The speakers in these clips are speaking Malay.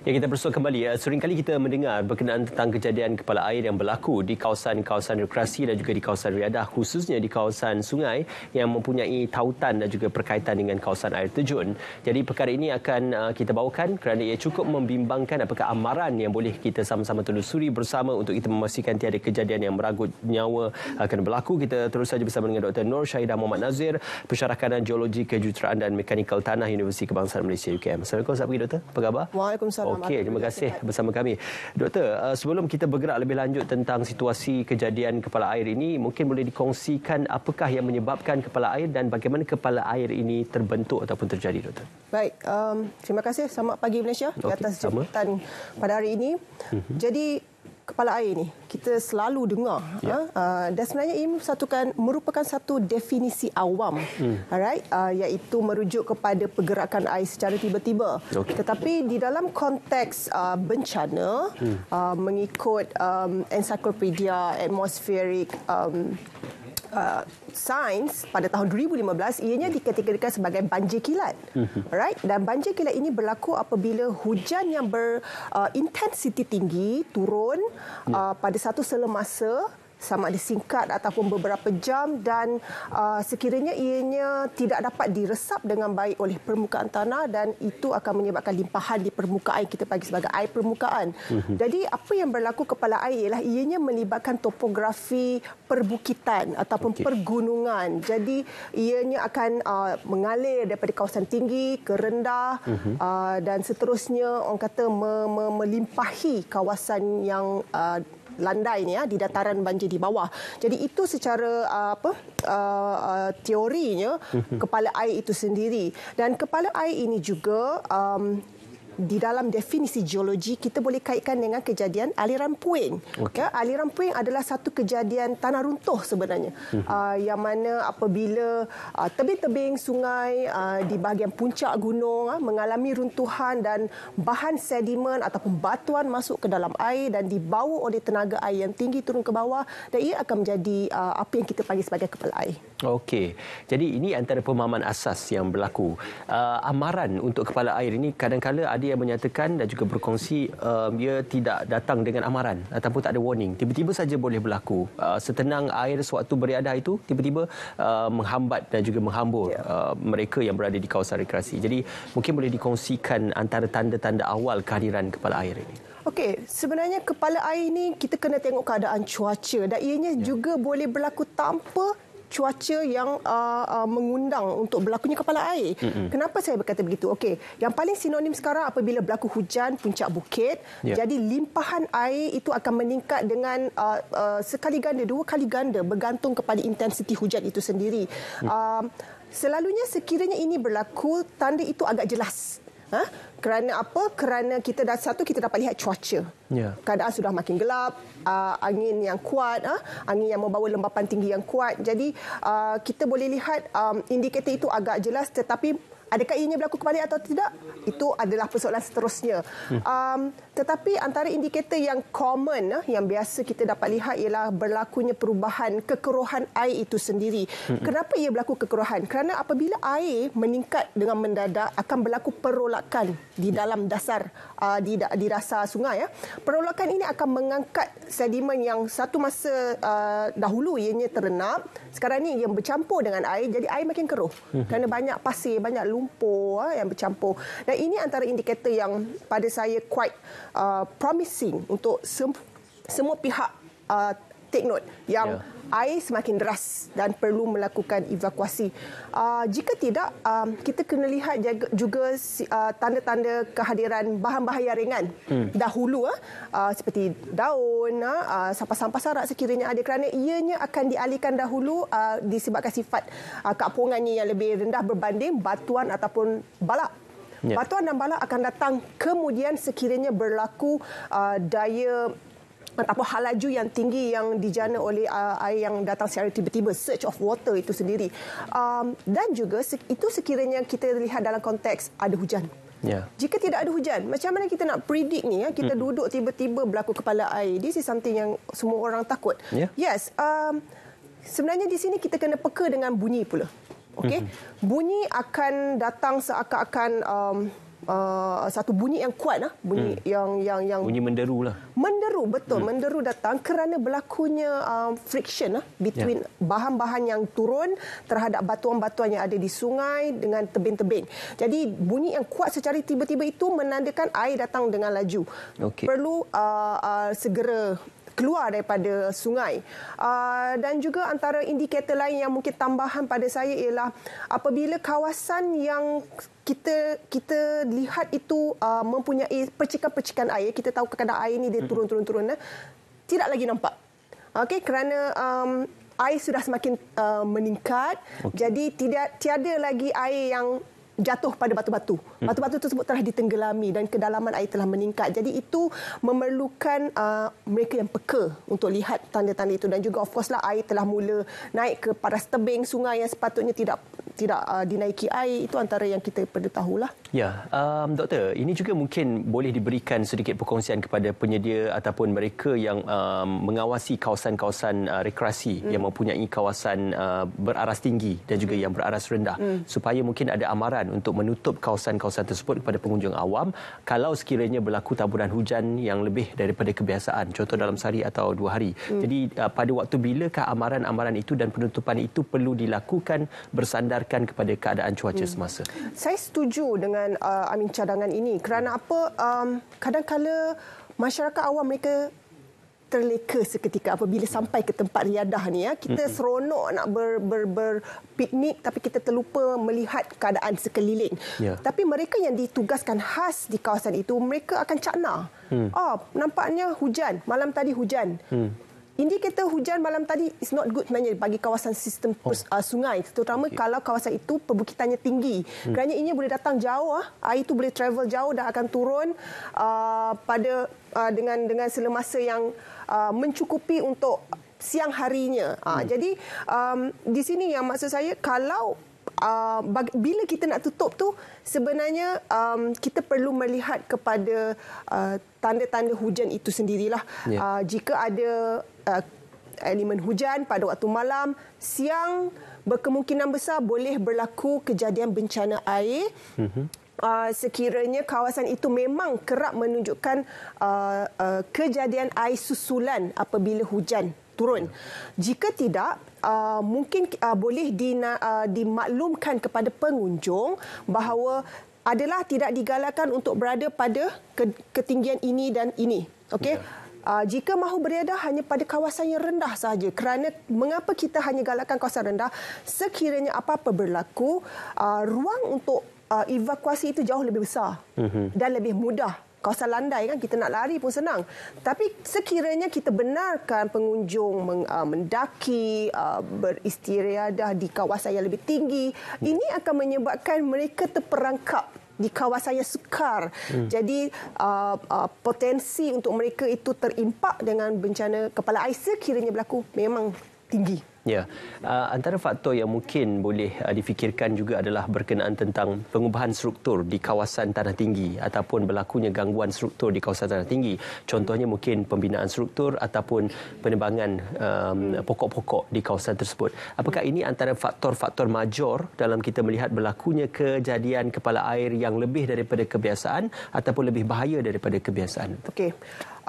Ya kita bersua kembali. Ya, sering kali kita mendengar berkenaan tentang kejadian kepala air yang berlaku di kawasan-kawasan rekreasi dan juga di kawasan riadah khususnya di kawasan sungai yang mempunyai tautan dan juga berkaitan dengan kawasan air terjun. Jadi perkara ini akan uh, kita bawakan kerana ia cukup membimbangkan apakah amaran yang boleh kita sama-sama telusuri bersama untuk kita memastikan tiada kejadian yang meragut nyawa akan berlaku. Kita terus saja bersama dengan Dr. Nur Syahidah Muhammad Nazir, Pensyarah Geologi Kejuruteraan dan Mekanikal Tanah Universiti Kebangsaan Malaysia UKM. Assalamualaikum, Ustaz Pergi, Apa khabar? Waalaikumsalam. Okey, terima kasih bersama kami. Doktor, eh, sebelum kita bergerak lebih lanjut tentang situasi kejadian kepala air ini, mungkin boleh dikongsikan apakah yang menyebabkan kepala air dan bagaimana kepala air ini terbentuk ataupun terjadi, Doktor? Baik, um, terima kasih. Selamat pagi Malaysia okay, atas jemputan pada hari ini. Uh mhm. -huh. Jadi, kepala air ini kita selalu dengar ya. uh, dan sebenarnya ini satukan merupakan satu definisi awam hmm. alright uh, iaitu merujuk kepada pergerakan air secara tiba-tiba okay. tetapi di dalam konteks uh, bencana hmm. uh, mengikut um, encyclopedia atmospheric um, uh, sains pada tahun 2015 ianya dikategorikan sebagai banjir kilat. Mhm. Alright? Dan banjir kilat ini berlaku apabila hujan yang berintensiti uh, tinggi turun ya. uh, pada satu selemasa sama ada singkat ataupun beberapa jam dan uh, sekiranya ianya tidak dapat diresap dengan baik oleh permukaan tanah dan itu akan menyebabkan limpahan di permukaan kita panggil sebagai air permukaan. Mhm. Jadi apa yang berlaku kepala air ialah ianya melibatkan topografi perbukitan ataupun okay. pergunungan. Jadi ianya akan uh, mengalir daripada kawasan tinggi ke rendah mm-hmm. uh, dan seterusnya orang kata me- me- melimpahi kawasan yang uh, landai ni ya di dataran banjir di bawah. Jadi itu secara uh, apa uh, uh, teorinya kepala air itu sendiri dan kepala air ini juga um, di dalam definisi geologi kita boleh kaitkan dengan kejadian aliran puing. Okay. Ya, aliran puing adalah satu kejadian tanah runtuh sebenarnya. Uh-huh. Uh, yang mana apabila uh, tebing-tebing sungai uh, di bahagian puncak gunung uh, mengalami runtuhan dan bahan sedimen ataupun batuan masuk ke dalam air dan dibawa oleh tenaga air yang tinggi turun ke bawah dan ia akan menjadi uh, apa yang kita panggil sebagai kepala air. Okey. Jadi ini antara pemahaman asas yang berlaku. Uh, amaran untuk kepala air ini kadang-kala ada yang menyatakan dan juga berkongsi uh, ia tidak datang dengan amaran ataupun tak ada warning. Tiba-tiba saja boleh berlaku. Uh, setenang air sewaktu beriadah itu tiba-tiba uh, menghambat dan juga menghambur ya. uh, mereka yang berada di kawasan rekreasi. Jadi mungkin boleh dikongsikan antara tanda-tanda awal kehadiran kepala air ini. Okey, sebenarnya kepala air ini kita kena tengok keadaan cuaca dan ianya ya. juga boleh berlaku tanpa cuaca yang uh, uh, mengundang untuk berlakunya kepala air. Mm-hmm. Kenapa saya berkata begitu? Okey, yang paling sinonim sekarang apabila berlaku hujan puncak bukit, yeah. jadi limpahan air itu akan meningkat dengan uh, uh, sekali ganda, dua kali ganda bergantung kepada intensiti hujan itu sendiri. Mm. Uh, selalunya sekiranya ini berlaku, tanda itu agak jelas Ha? Kerana apa? Kerana kita dah satu kita dapat lihat cuaca. Yeah. Keadaan sudah makin gelap, uh, angin yang kuat, uh, angin yang membawa lembapan tinggi yang kuat. Jadi uh, kita boleh lihat um, indikator itu agak jelas tetapi adakah ianya berlaku kembali atau tidak? Itu adalah persoalan seterusnya. Hmm. Um, tetapi antara indikator yang common ah, yang biasa kita dapat lihat ialah berlakunya perubahan kekeruhan air itu sendiri. Kenapa ia berlaku kekeruhan? Kerana apabila air meningkat dengan mendadak akan berlaku perolakan di dalam dasar ah, di di dasar sungai ya. Perolakan ini akan mengangkat sedimen yang satu masa dahulu ianya terenap, sekarang ini yang bercampur dengan air jadi air makin keruh. Mm-hmm. Kerana banyak pasir, banyak lumpur yang bercampur. Dan ini antara indikator yang pada saya quite uh, promising untuk sem- semua pihak uh, take note yang yeah. air semakin deras dan perlu melakukan evakuasi. Uh, jika tidak, uh, kita kena lihat juga uh, tanda-tanda kehadiran bahan-bahaya ringan hmm. dahulu uh, uh seperti daun, uh, uh sampah-sampah sarat sekiranya ada kerana ianya akan dialihkan dahulu uh, disebabkan sifat uh, keapungannya yang lebih rendah berbanding batuan ataupun balak Yeah. Batuan dan bala akan datang kemudian sekiranya berlaku uh, daya atau halaju yang tinggi yang dijana oleh uh, air yang datang secara tiba-tiba search of water itu sendiri um, dan juga itu sekiranya kita lihat dalam konteks ada hujan Yeah. Jika tidak ada hujan, macam mana kita nak predict ni? Ya? Kita mm. duduk tiba-tiba berlaku kepala air. ini is something yang semua orang takut. Yeah. Yes, um, sebenarnya di sini kita kena peka dengan bunyi pula okey mhm. bunyi akan datang seakan-akan um, Uh, satu bunyi yang kuat lah bunyi hmm. yang yang yang bunyi menderu lah menderu betul hmm. menderu datang kerana berlakunya um, friction lah between yeah. bahan-bahan yang turun terhadap batuan-batuan yang ada di sungai dengan tebing-tebing jadi bunyi yang kuat secara tiba-tiba itu menandakan air datang dengan laju okay. perlu uh, uh, segera keluar daripada sungai. Ah, dan juga antara indikator lain yang mungkin tambahan pada saya ialah apabila kawasan yang kita kita lihat itu ah, mempunyai percikan-percikan air, kita tahu kadang air ini dia hmm. turun-turun-turun, eh, tidak lagi nampak. okay kerana um, air sudah semakin uh, meningkat, okay. jadi tidak tiada lagi air yang jatuh pada batu-batu. Hmm. Batu-batu tersebut telah ditenggelami dan kedalaman air telah meningkat. Jadi itu memerlukan uh, mereka yang peka untuk lihat tanda-tanda itu dan juga of course lah air telah mula naik ke paras tebing sungai yang sepatutnya tidak tidak uh, dinaiki air itu antara yang kita perlu tahulah. Ya, um, doktor, ini juga mungkin boleh diberikan sedikit perkongsian kepada penyedia ataupun mereka yang um, mengawasi kawasan-kawasan uh, rekreasi mm. yang mempunyai kawasan uh, beraras tinggi dan juga mm. yang beraras rendah mm. supaya mungkin ada amaran untuk menutup kawasan-kawasan tersebut kepada pengunjung awam kalau sekiranya berlaku taburan hujan yang lebih daripada kebiasaan, contoh dalam sehari atau dua hari. Mm. Jadi uh, pada waktu bilakah amaran-amaran itu dan penutupan itu perlu dilakukan bersandarkan kepada keadaan cuaca mm. semasa? Saya setuju dengan dengan uh, I mean cadangan ini kerana apa um, kadangkala masyarakat awam mereka terleka seketika apabila sampai ke tempat riadah ni ya kita seronok nak ber ber ber piknik tapi kita terlupa melihat keadaan sekeliling yeah. tapi mereka yang ditugaskan khas di kawasan itu mereka akan cakna hmm. oh nampaknya hujan malam tadi hujan hmm kita hujan malam tadi is not good sebenarnya bagi kawasan sistem oh. pers, oh. uh, sungai terutama okay. kalau kawasan itu perbukitannya tinggi hmm. kerana ini boleh datang jauh ah. air itu boleh travel jauh dan akan turun uh, pada uh, dengan dengan selemasa yang uh, mencukupi untuk siang harinya. Ah, hmm. jadi um, di sini yang maksud saya kalau uh, bila kita nak tutup tu sebenarnya um, kita perlu melihat kepada uh, tanda-tanda hujan itu sendirilah yeah. uh, jika ada uh, elemen hujan pada waktu malam siang berkemungkinan besar boleh berlaku kejadian bencana air mm-hmm. Uh, sekiranya kawasan itu memang kerap menunjukkan uh, uh, kejadian air susulan apabila hujan turun. Ya. Jika tidak, uh, mungkin uh, boleh dina, uh, dimaklumkan kepada pengunjung bahawa adalah tidak digalakkan untuk berada pada ketinggian ini dan ini. Okey. Ya. Uh, jika mahu berada hanya pada kawasan yang rendah sahaja kerana mengapa kita hanya galakkan kawasan rendah sekiranya apa-apa berlaku uh, ruang untuk uh, evakuasi itu jauh lebih besar uh-huh. dan lebih mudah kawasan landai kan kita nak lari pun senang tapi sekiranya kita benarkan pengunjung meng, uh, mendaki uh, beristiriadah di kawasan yang lebih tinggi hmm. ini akan menyebabkan mereka terperangkap di kawasan yang sukar. Hmm. Jadi uh, uh, potensi untuk mereka itu terimpak dengan bencana kepala ais sekiranya berlaku memang tinggi. Ya, uh, antara faktor yang mungkin boleh uh, difikirkan juga adalah berkenaan tentang pengubahan struktur di kawasan tanah tinggi ataupun berlakunya gangguan struktur di kawasan tanah tinggi. Contohnya mungkin pembinaan struktur ataupun penebangan um, pokok-pokok di kawasan tersebut. Apakah ini antara faktor-faktor major dalam kita melihat berlakunya kejadian kepala air yang lebih daripada kebiasaan ataupun lebih bahaya daripada kebiasaan? Okey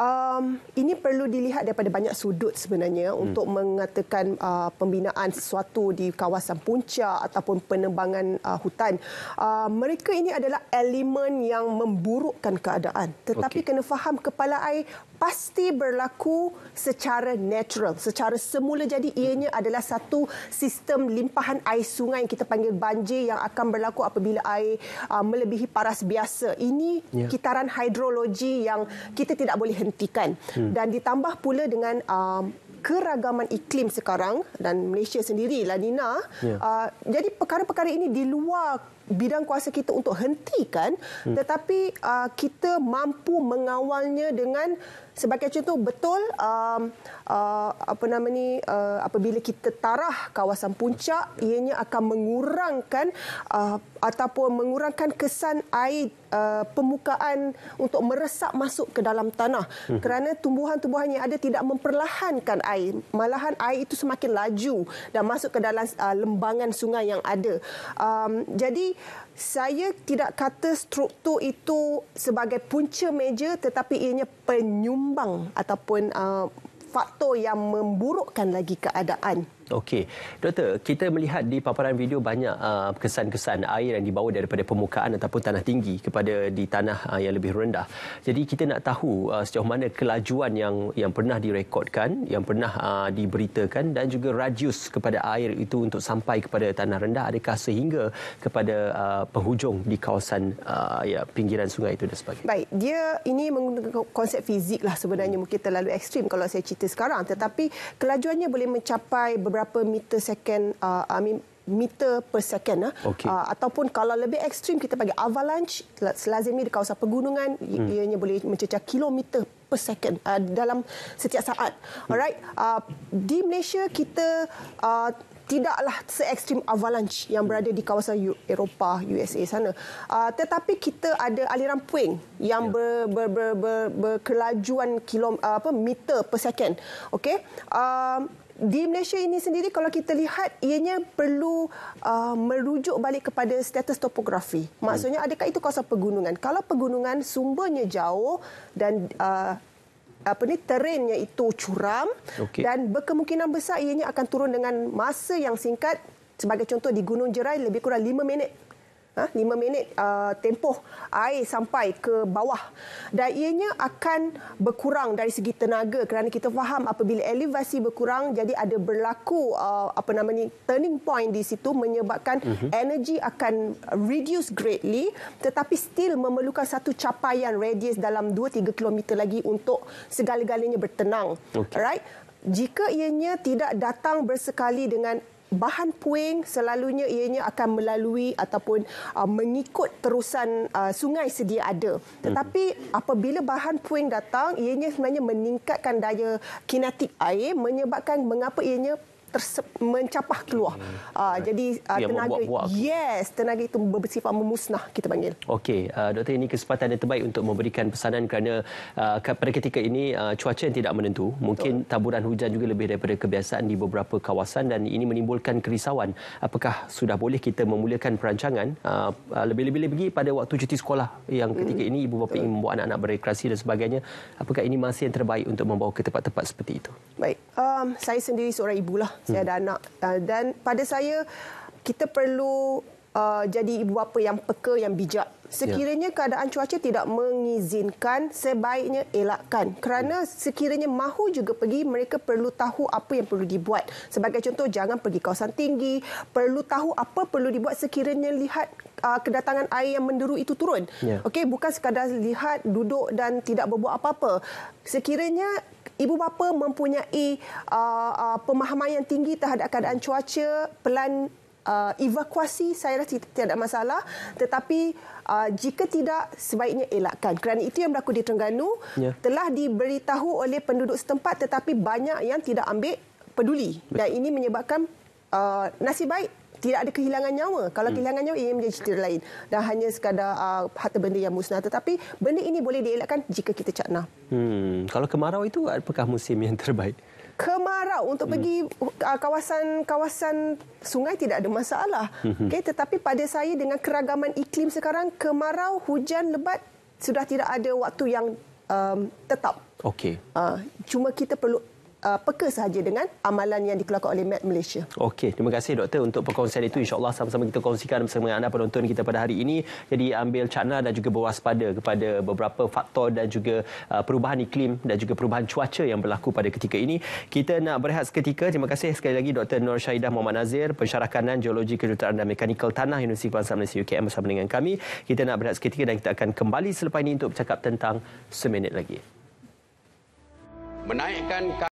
um, ini perlu dilihat daripada banyak sudut sebenarnya hmm. untuk mengatakan uh, pembinaan sesuatu di kawasan puncak ataupun penebangan uh, hutan. Uh, mereka ini adalah elemen yang memburukkan keadaan. Tetapi okay. kena faham kepala air pasti berlaku secara natural. Secara semula jadi ianya adalah satu sistem limpahan air sungai yang kita panggil banjir yang akan berlaku apabila air uh, melebihi paras biasa. Ini yeah. kitaran hidrologi yang kita tidak boleh hentikan. Hmm. Dan ditambah pula dengan um, keragaman iklim sekarang dan Malaysia sendiri La yeah. Ya. uh, jadi perkara-perkara ini di luar bidang kuasa kita untuk hentikan hmm. tetapi uh, kita mampu mengawalnya dengan sebagai contoh betul um, uh, apa nama ni uh, apabila kita tarah kawasan puncak ianya akan mengurangkan uh, ataupun mengurangkan kesan air Uh, Pemukaan untuk meresap masuk ke dalam tanah mhm. kerana tumbuhan-tumbuhan yang ada tidak memperlahankan air malahan air itu semakin laju dan masuk ke dalam uh, lembangan sungai yang ada um, jadi saya tidak kata struktur itu sebagai punca meja tetapi ianya penyumbang ataupun uh, faktor yang memburukkan lagi keadaan Okey. Doktor, kita melihat di paparan video banyak uh, kesan-kesan air yang dibawa daripada permukaan ataupun tanah tinggi kepada di tanah uh, yang lebih rendah. Jadi kita nak tahu uh, sejauh mana kelajuan yang yang pernah direkodkan, yang pernah uh, diberitakan dan juga radius kepada air itu untuk sampai kepada tanah rendah adakah sehingga kepada uh, penghujung di kawasan uh, ya pinggiran sungai itu dan sebagainya. Baik, dia ini menggunakan konsep fizik lah sebenarnya hmm. mungkin terlalu ekstrim kalau saya cerita sekarang tetapi kelajuannya boleh mencapai beberapa berapa meter second uh, I mean meter per second ah okay. uh, ataupun kalau lebih ekstrim kita panggil avalanche ni di kawasan pergunungan hmm. ianya boleh mencecah kilometer per second uh, dalam setiap saat hmm. alright uh, di Malaysia kita uh, tidaklah se-ekstrim avalanche yang berada di kawasan Eropah USA sana uh, tetapi kita ada aliran puing yang ya. ber, ber, ber, ber, berkelajuan kilo, uh, apa meter per second okey uh, um, di Malaysia ini sendiri kalau kita lihat ianya perlu uh, merujuk balik kepada status topografi. Maksudnya adakah itu kawasan pegunungan? Kalau pegunungan sumbernya jauh dan uh, apa ni terrainnya itu curam okay. dan berkemungkinan besar ianya akan turun dengan masa yang singkat sebagai contoh di Gunung Jerai lebih kurang 5 minit 5 ha? minit uh, tempoh air sampai ke bawah dan ianya akan berkurang dari segi tenaga kerana kita faham apabila elevasi berkurang jadi ada berlaku uh, apa nama ni turning point di situ menyebabkan uh-huh. energy akan reduce greatly tetapi still memerlukan satu capaian radius dalam 2-3 km lagi untuk segala-galanya bertenang okay. alright jika ianya tidak datang bersekali dengan bahan puing selalunya ianya akan melalui ataupun uh, mengikut terusan uh, sungai sedia ada. Tetapi hmm. apabila bahan puing datang, ianya sebenarnya meningkatkan daya kinetik air menyebabkan mengapa ianya mencapah keluar. Hmm. Uh, ah, okay. Jadi uh, tenaga membuat, yes, tenaga itu bersifat memusnah kita panggil. Okey, uh, doktor ini kesempatan yang terbaik untuk memberikan pesanan kerana uh, pada ketika ini uh, cuaca yang tidak menentu, Betul. mungkin taburan hujan juga lebih daripada kebiasaan di beberapa kawasan dan ini menimbulkan kerisauan. Apakah sudah boleh kita memulakan perancangan uh, uh, lebih-lebih lagi pada waktu cuti sekolah yang ketika hmm. ini ibu bapa ingin membawa anak-anak berekreasi dan sebagainya? Apakah ini masih yang terbaik untuk membawa ke tempat-tempat seperti itu? Baik, um, saya sendiri seorang ibu lah saya hmm. ada anak ah, dan pada saya kita perlu uh, jadi ibu bapa yang peka yang bijak sekiranya ya. keadaan cuaca tidak mengizinkan sebaiknya elakkan kerana ya. sekiranya mahu juga pergi mereka perlu tahu apa yang perlu dibuat sebagai contoh jangan pergi kawasan tinggi perlu tahu apa perlu dibuat sekiranya lihat uh, kedatangan air yang menderu itu turun ya. okey bukan sekadar lihat duduk dan tidak berbuat apa-apa sekiranya Ibu bapa mempunyai uh, uh, pemahaman yang tinggi terhadap keadaan cuaca, pelan uh, evakuasi saya rasa tiada masalah tetapi uh, jika tidak sebaiknya elakkan kerana itu yang berlaku di Terengganu yeah. telah diberitahu oleh penduduk setempat tetapi banyak yang tidak ambil peduli Betul. dan ini menyebabkan uh, nasib baik tidak ada kehilangan nyawa. Kalau hmm. kehilangan nyawa, ia menjadi cerita lain. Dan hanya sekadar uh, harta benda yang musnah. Tetapi benda ini boleh dielakkan jika kita cakna. Hmm. Kalau kemarau itu, apakah musim yang terbaik? kemarau untuk hmm. pergi kawasan-kawasan uh, sungai tidak ada masalah. Hmm. Okey, tetapi pada saya dengan keragaman iklim sekarang kemarau hujan lebat sudah tidak ada waktu yang um, tetap. Okay. Uh, ah, cuma kita perlu uh, peka sahaja dengan amalan yang dikeluarkan oleh MED Malaysia. Okey, terima kasih doktor untuk perkongsian itu. InsyaAllah sama-sama kita kongsikan bersama dengan anda penonton kita pada hari ini. Jadi ambil cakna dan juga berwaspada kepada beberapa faktor dan juga uh, perubahan iklim dan juga perubahan cuaca yang berlaku pada ketika ini. Kita nak berehat seketika. Terima kasih sekali lagi Dr. Nur Syahidah Muhammad Nazir, pensyarah kanan Geologi Kejuruteraan dan Mekanikal Tanah Universiti Kebangsaan Malaysia UKM bersama dengan kami. Kita nak berehat seketika dan kita akan kembali selepas ini untuk bercakap tentang seminit lagi. Menaikkan